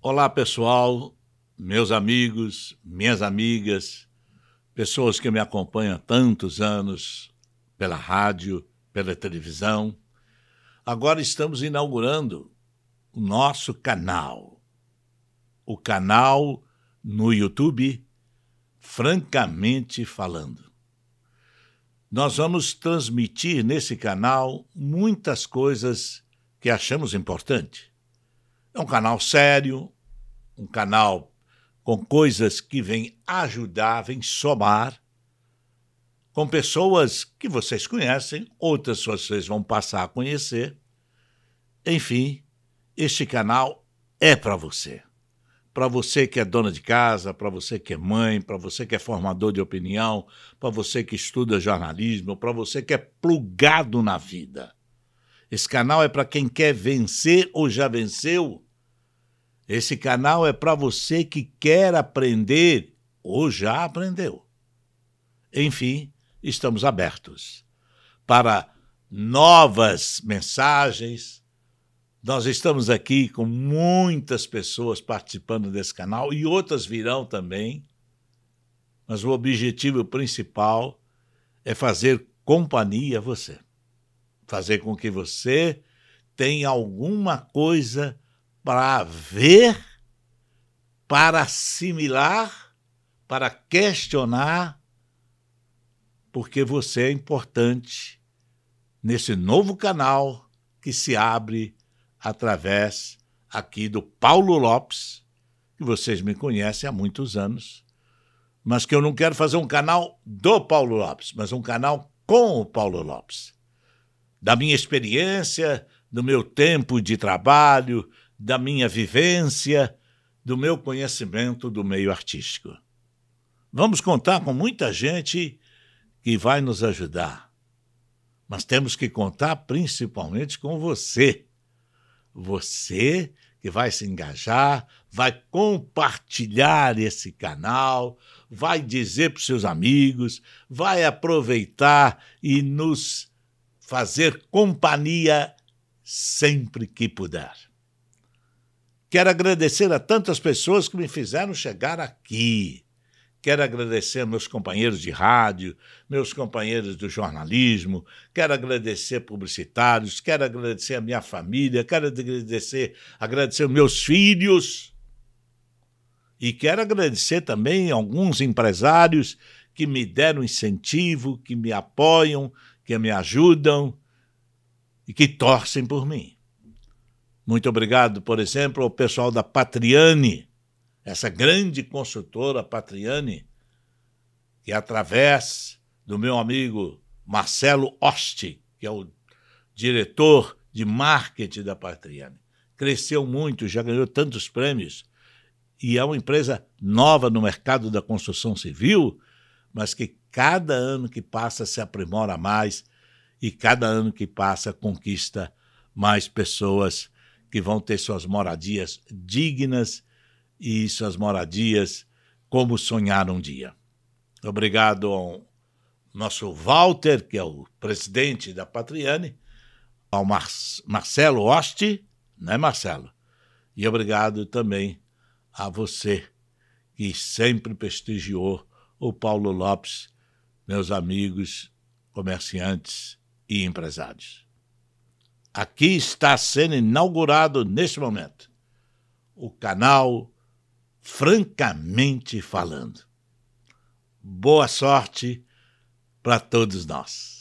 Olá, pessoal, meus amigos, minhas amigas, pessoas que me acompanham há tantos anos pela rádio, pela televisão. Agora estamos inaugurando o nosso canal. O canal no YouTube, francamente falando. Nós vamos transmitir nesse canal muitas coisas que achamos importante. É um canal sério, um canal com coisas que vêm ajudar, vêm somar, com pessoas que vocês conhecem, outras vocês vão passar a conhecer. Enfim, este canal é para você. Para você que é dona de casa, para você que é mãe, para você que é formador de opinião, para você que estuda jornalismo, para você que é plugado na vida. Esse canal é para quem quer vencer ou já venceu esse canal é para você que quer aprender ou já aprendeu. Enfim, estamos abertos para novas mensagens. Nós estamos aqui com muitas pessoas participando desse canal e outras virão também. Mas o objetivo principal é fazer companhia a você. Fazer com que você tenha alguma coisa para ver, para assimilar, para questionar, porque você é importante nesse novo canal que se abre através aqui do Paulo Lopes, que vocês me conhecem há muitos anos, mas que eu não quero fazer um canal do Paulo Lopes, mas um canal com o Paulo Lopes. Da minha experiência, do meu tempo de trabalho, da minha vivência, do meu conhecimento do meio artístico. Vamos contar com muita gente que vai nos ajudar, mas temos que contar principalmente com você. Você que vai se engajar, vai compartilhar esse canal, vai dizer para os seus amigos, vai aproveitar e nos fazer companhia sempre que puder. Quero agradecer a tantas pessoas que me fizeram chegar aqui. Quero agradecer meus companheiros de rádio, meus companheiros do jornalismo, quero agradecer publicitários, quero agradecer a minha família, quero agradecer, agradecer meus filhos. E quero agradecer também alguns empresários que me deram incentivo, que me apoiam, que me ajudam e que torcem por mim. Muito obrigado, por exemplo, ao pessoal da Patriane, essa grande construtora Patriane, que através do meu amigo Marcelo Oste, que é o diretor de marketing da Patriane, cresceu muito, já ganhou tantos prêmios e é uma empresa nova no mercado da construção civil, mas que cada ano que passa se aprimora mais e cada ano que passa conquista mais pessoas que vão ter suas moradias dignas e suas moradias como sonharam um dia. Obrigado ao nosso Walter, que é o presidente da Patriane, ao Mar Marcelo Oste, né, Marcelo? E obrigado também a você, que sempre prestigiou o Paulo Lopes, meus amigos, comerciantes e empresários. Aqui está sendo inaugurado neste momento o canal Francamente Falando. Boa sorte para todos nós.